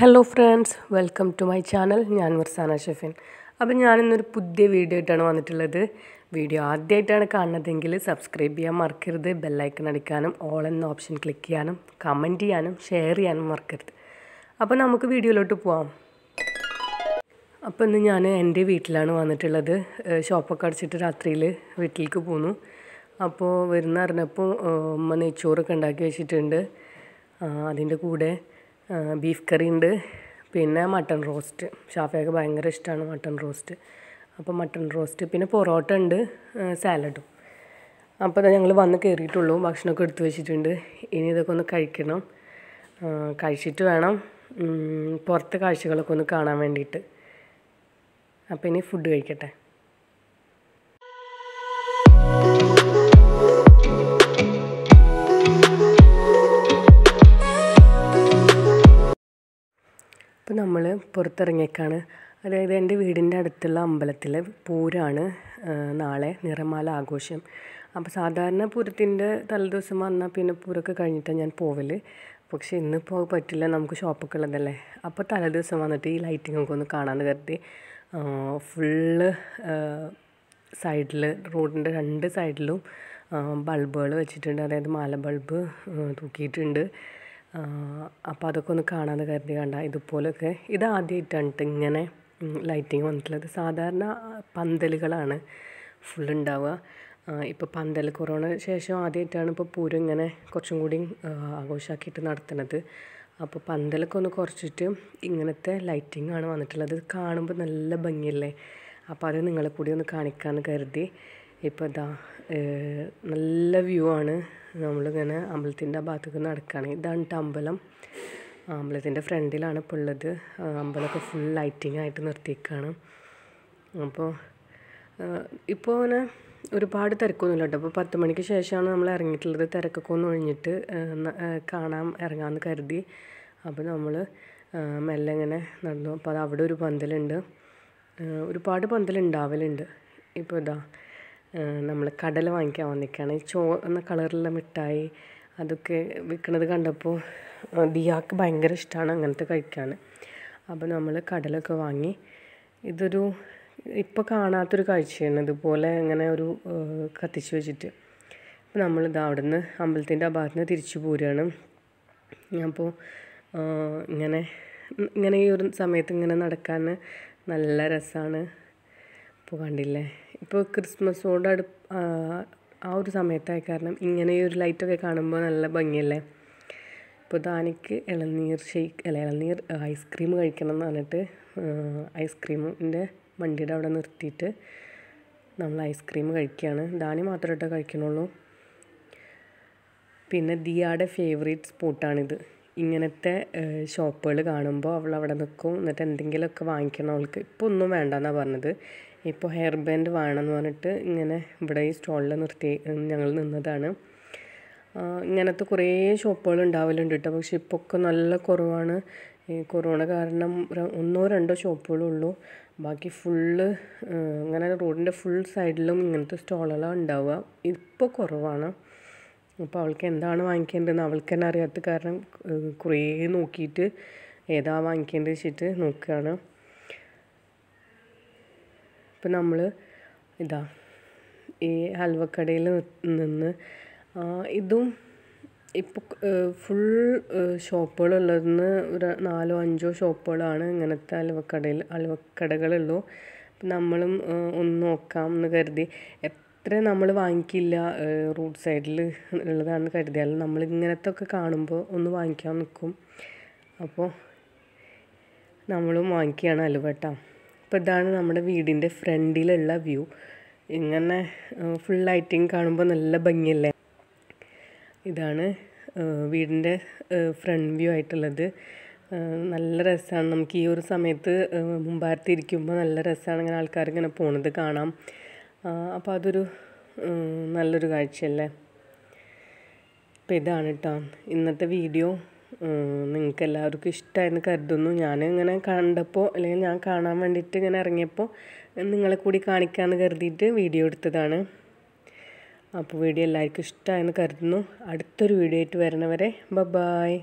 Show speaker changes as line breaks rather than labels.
hello friends welcome to my channel ഞാൻ വർസാന ഷെഫിൻ അപ്പം ഞാനിന്നൊരു പുതിയ വീഡിയോ ആയിട്ടാണ് വന്നിട്ടുള്ളത് വീഡിയോ ആദ്യമായിട്ടാണ് കാണുന്നതെങ്കിൽ സബ്സ്ക്രൈബ് ചെയ്യാൻ മറക്കരുത് ബെല്ലൈക്കൺ അടിക്കാനും ഓൾ എന്ന ഓപ്ഷൻ ക്ലിക്ക് ചെയ്യാനും കമൻറ്റ് ചെയ്യാനും ഷെയർ ചെയ്യാനും മറക്കരുത് അപ്പോൾ നമുക്ക് വീഡിയോയിലോട്ട് പോവാം അപ്പോൾ ഇന്ന് ഞാൻ എൻ്റെ വീട്ടിലാണ് വന്നിട്ടുള്ളത് ഷോപ്പൊക്കെ അടിച്ചിട്ട് രാത്രിയിൽ വീട്ടിലേക്ക് പോന്നു അപ്പോൾ വരുന്ന അറിഞ്ഞപ്പോൾ ഉമ്മ നെയ്ച്ചോറൊക്കെ ഉണ്ടാക്കി വെച്ചിട്ടുണ്ട് അതിൻ്റെ കൂടെ ബീഫ് കറി ഉണ്ട് പിന്നെ മട്ടൺ റോസ്റ്റ് ഷാഫയൊക്കെ ഭയങ്കര ഇഷ്ടമാണ് മട്ടൺ റോസ്റ്റ് അപ്പോൾ മട്ടൺ റോസ്റ്റ് പിന്നെ പൊറോട്ട ഉണ്ട് സാലഡും അപ്പോൾ തന്നെ ഞങ്ങൾ വന്ന് കയറിയിട്ടുള്ളൂ ഭക്ഷണമൊക്കെ എടുത്തു വെച്ചിട്ടുണ്ട് ഇനി ഇതൊക്കെ ഒന്ന് കഴിക്കണം കഴിച്ചിട്ട് വേണം പുറത്തെ കാഴ്ചകളൊക്കെ ഒന്ന് കാണാൻ വേണ്ടിയിട്ട് അപ്പോൾ ഇനി ഫുഡ് കഴിക്കട്ടെ നമ്മൾ പുറത്തിറങ്ങിയേക്കാണ് അതായത് എൻ്റെ വീടിൻ്റെ അടുത്തുള്ള അമ്പലത്തിൽ പൂരാണ് നാളെ നിറമാല ആഘോഷം അപ്പോൾ സാധാരണ പൂരത്തിൻ്റെ തലേദിവസം വന്നാൽ പിന്നെ പൂരമൊക്കെ കഴിഞ്ഞിട്ടാണ് ഞാൻ പോവൽ പക്ഷേ ഇന്നിപ്പോൾ പറ്റില്ല നമുക്ക് ഷോപ്പൊക്കെ ഉള്ളതല്ലേ അപ്പോൾ തലേദിവസം വന്നിട്ട് ഈ ലൈറ്റിംഗ് ഒക്കെ ഒന്ന് കാണാമെന്ന് കരുതി ഫുള്ള് സൈഡിൽ റോഡിൻ്റെ രണ്ട് സൈഡിലും ബൾബുകൾ വെച്ചിട്ടുണ്ട് അതായത് മാല ബൾബ് തൂക്കിയിട്ടുണ്ട് അപ്പോൾ അതൊക്കെ ഒന്ന് കാണാമെന്ന് കരുതി കണ്ട ഇതുപോലൊക്കെ ഇത് ആദ്യമായിട്ടാണ് ഇങ്ങനെ ലൈറ്റിങ് വന്നിട്ടുള്ളത് സാധാരണ പന്തലുകളാണ് ഫുൾ ഉണ്ടാവുക ഇപ്പോൾ പന്തൽ കൊറോണ ശേഷം ആദ്യമായിട്ടാണ് ഇപ്പോൾ പൂരം ഇങ്ങനെ കുറച്ചും കൂടി ആഘോഷമാക്കിയിട്ട് നടത്തുന്നത് അപ്പോൾ പന്തലൊക്കെ ഒന്ന് കുറച്ചിട്ട് ഇങ്ങനത്തെ ലൈറ്റിംഗ് ആണ് വന്നിട്ടുള്ളത് കാണുമ്പോൾ നല്ല ഭംഗിയല്ലേ അപ്പോൾ അത് നിങ്ങളെ കൂടി ഒന്ന് കാണിക്കാമെന്ന് കരുതി ഇപ്പോൾ ഇതാ നല്ല വ്യൂ ആണ് നമ്മളിങ്ങനെ അമ്പലത്തിൻ്റെ ആ ഭാഗത്തേക്ക് നടക്കുകയാണ് ഇതാണ് അമ്പലം അമ്പലത്തിൻ്റെ ഫ്രണ്ടിലാണ് ഇപ്പോൾ ഉള്ളത് അമ്പലമൊക്കെ ഫുൾ ലൈറ്റിംഗ് ആയിട്ട് നിർത്തിയിരിക്കുകയാണ് അപ്പോൾ ഇപ്പോൾ അങ്ങനെ ഒരുപാട് തിരക്കൊന്നുമില്ല കേട്ടോ അപ്പോൾ പത്ത് മണിക്ക് ശേഷമാണ് നമ്മൾ ഇറങ്ങിയിട്ടുള്ളത് തിരക്കൊക്കെ ഒന്ന് ഒഴിഞ്ഞിട്ട് കാണാൻ ഇറങ്ങാമെന്ന് കരുതി അപ്പോൾ നമ്മൾ മെല്ലെ ഇങ്ങനെ നടന്നു അപ്പോൾ അവിടെ ഒരു പന്തലുണ്ട് ഒരുപാട് പന്തലുണ്ടാവലുണ്ട് ഇപ്പോൾ ഇതാ നമ്മൾ കടല വാങ്ങിക്കാൻ വന്നിരിക്കുകയാണ് ചുവന്ന കളറിലുള്ള മിഠായി അതൊക്കെ വിൽക്കുന്നത് കണ്ടപ്പോൾ ദിയാക്ക് ഭയങ്കര ഇഷ്ടമാണ് അങ്ങനത്തെ കഴിക്കാൻ അപ്പോൾ നമ്മൾ കടലൊക്കെ വാങ്ങി ഇതൊരു ഇപ്പോൾ കാണാത്തൊരു കാഴ്ചയാണ് ഇതുപോലെ ഇങ്ങനെ ഒരു കത്തിച്ച് വെച്ചിട്ട് അപ്പോൾ നമ്മളിത് നിന്ന് അമ്പലത്തിൻ്റെ ആ ഭാഗത്ത് നിന്ന് തിരിച്ചു പോരുകയാണ് അപ്പോൾ ഇങ്ങനെ ഇങ്ങനെ ഈ ഒരു സമയത്ത് ഇങ്ങനെ നടക്കാൻ നല്ല രസമാണ് ഇപ്പോൾ കണ്ടില്ലേ ഇപ്പോൾ ക്രിസ്മസോട് അടു ആ ഒരു സമയത്തായി കാരണം ഇങ്ങനെ ഈ ഒരു ലൈറ്റൊക്കെ കാണുമ്പോൾ നല്ല ഭംഗിയല്ലേ ഇപ്പോൾ ദാനിക്ക് ഇളനീർ ഷേക്ക് അല്ല ഇളനീർ ഐസ്ക്രീം കഴിക്കണം എന്ന് പറഞ്ഞിട്ട് ഐസ്ക്രീമിൻ്റെ വണ്ടിയുടെ അവിടെ നിർത്തിയിട്ട് നമ്മൾ ഐസ്ക്രീം കഴിക്കുകയാണ് ദാനി മാത്രമായിട്ടേ കഴിക്കണുള്ളൂ പിന്നെ ദിയാടെ ഫേവറേറ്റ് സ്പോട്ടാണിത് ഇങ്ങനത്തെ ഷോപ്പുകൾ കാണുമ്പോൾ അവൾ അവിടെ നിൽക്കും എന്നിട്ട് എന്തെങ്കിലുമൊക്കെ വാങ്ങിക്കണം അവൾക്ക് ഇപ്പോൾ ഒന്നും വേണ്ടെന്നാണ് പറഞ്ഞത് ഇപ്പോൾ ഹെയർ ബാൻഡ് വേണമെന്ന് പറഞ്ഞിട്ട് ഇങ്ങനെ ഇവിടെ ഈ സ്റ്റോളിൽ നിർത്തി ഞങ്ങൾ നിന്നതാണ് ഇങ്ങനത്തെ കുറേ ഷോപ്പുകൾ ഉണ്ടാവലുണ്ട് കേട്ടോ പക്ഷേ ഇപ്പോൾ ഒക്കെ നല്ല കുറവാണ് ഈ കൊറോണ കാരണം ഒന്നോ രണ്ടോ ഷോപ്പുകളുള്ളൂ ബാക്കി ഫുള്ള് അങ്ങനെ റോഡിൻ്റെ ഫുൾ സൈഡിലും ഇങ്ങനത്തെ സ്റ്റോളുകളാണ് ഉണ്ടാവുക ഇപ്പോൾ കുറവാണ് അപ്പോൾ അവൾക്ക് എന്താണ് വാങ്ങിക്കേണ്ടതെന്ന് അവൾക്ക് തന്നെ അറിയാത്ത കാരണം കുറേ നോക്കിയിട്ട് ഏതാ വാങ്ങിക്കേണ്ടത് വെച്ചിട്ട് നോക്കുകയാണ് ഇപ്പം നമ്മൾ ഇതാ ഈ ഹൽവക്കടയിൽ നിന്ന് ഇതും ഇപ്പോൾ ഫുൾ ഷോപ്പുകളുള്ളതെന്ന് ഒരു നാലോ അഞ്ചോ ഷോപ്പുകളാണ് ഇങ്ങനത്തെ അലുവക്കടയിൽ അലുവക്കടകളുള്ളൂ നമ്മളും ഒന്ന് നോക്കാം എന്ന് കരുതി ഇത്രയും നമ്മൾ വാങ്ങിക്കില്ല റോഡ് സൈഡിൽ ഉള്ളതാണ് കരുതിയാൽ നമ്മൾ ഇങ്ങനത്തെ ഒക്കെ കാണുമ്പോൾ ഒന്ന് വാങ്ങിക്കാൻ നിൽക്കും അപ്പോൾ നമ്മളും വാങ്ങിക്കുകയാണ് അലുവട്ട അപ്പോൾ ഇതാണ് നമ്മുടെ വീടിൻ്റെ ഫ്രണ്ടിലുള്ള വ്യൂ ഇങ്ങനെ ഫുൾ ലൈറ്റിങ് കാണുമ്പോൾ നല്ല ഭംഗിയല്ലേ ഇതാണ് വീടിൻ്റെ ഫ്രണ്ട് വ്യൂ ആയിട്ടുള്ളത് നല്ല രസമാണ് നമുക്ക് ഈ ഒരു സമയത്ത് മുമ്പാരത്തിരിക്കുമ്പോൾ നല്ല രസമാണ് ഇങ്ങനെ ആൾക്കാർ ഇങ്ങനെ പോണത് കാണാം അപ്പോൾ അതൊരു നല്ലൊരു കാഴ്ചയല്ലേ അപ്പം ഇതാണ് കേട്ടോ ഇന്നത്തെ വീഡിയോ നിങ്ങൾക്ക് എല്ലാവർക്കും ഇഷ്ടമായിരുന്നു കരുതുന്നു ഞാൻ ഇങ്ങനെ കണ്ടപ്പോൾ അല്ലെങ്കിൽ ഞാൻ കാണാൻ വേണ്ടിയിട്ട് ഇങ്ങനെ ഇറങ്ങിയപ്പോൾ നിങ്ങളെ കൂടി കാണിക്കാമെന്ന് കരുതിയിട്ട് വീഡിയോ എടുത്തതാണ് അപ്പോൾ വീഡിയോ എല്ലാവർക്കും ഇഷ്ടമായെന്ന് കരുതുന്നു അടുത്തൊരു വീഡിയോ ആയിട്ട് വരണവരെ ബബായ്